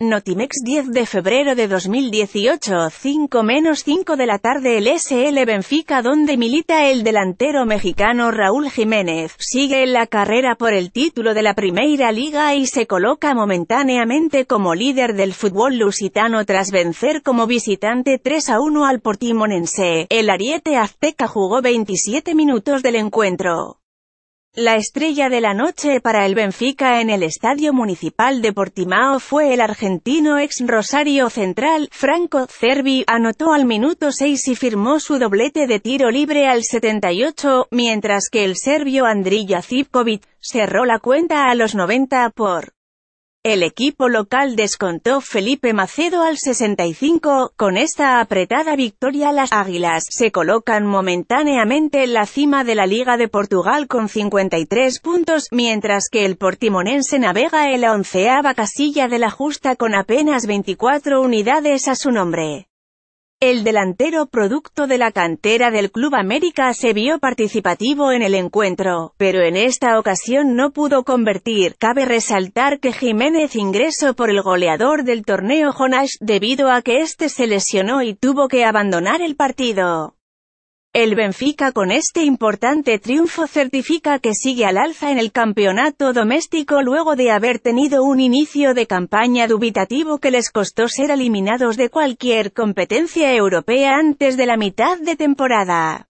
Notimex 10 de febrero de 2018, 5 menos 5 de la tarde el SL Benfica donde milita el delantero mexicano Raúl Jiménez, sigue en la carrera por el título de la Primera Liga y se coloca momentáneamente como líder del fútbol lusitano tras vencer como visitante 3 a 1 al Portimonense. El ariete azteca jugó 27 minutos del encuentro. La estrella de la noche para el Benfica en el Estadio Municipal de Portimao fue el argentino ex Rosario Central, Franco Cervi, anotó al minuto 6 y firmó su doblete de tiro libre al 78, mientras que el serbio Andrija Zipkovic, cerró la cuenta a los 90 por el equipo local descontó Felipe Macedo al 65, con esta apretada victoria las Águilas se colocan momentáneamente en la cima de la Liga de Portugal con 53 puntos, mientras que el portimonense navega en la onceava casilla de la justa con apenas 24 unidades a su nombre. El delantero producto de la cantera del Club América se vio participativo en el encuentro, pero en esta ocasión no pudo convertir. Cabe resaltar que Jiménez ingresó por el goleador del torneo Jonas debido a que este se lesionó y tuvo que abandonar el partido. El Benfica con este importante triunfo certifica que sigue al alza en el campeonato doméstico luego de haber tenido un inicio de campaña dubitativo que les costó ser eliminados de cualquier competencia europea antes de la mitad de temporada.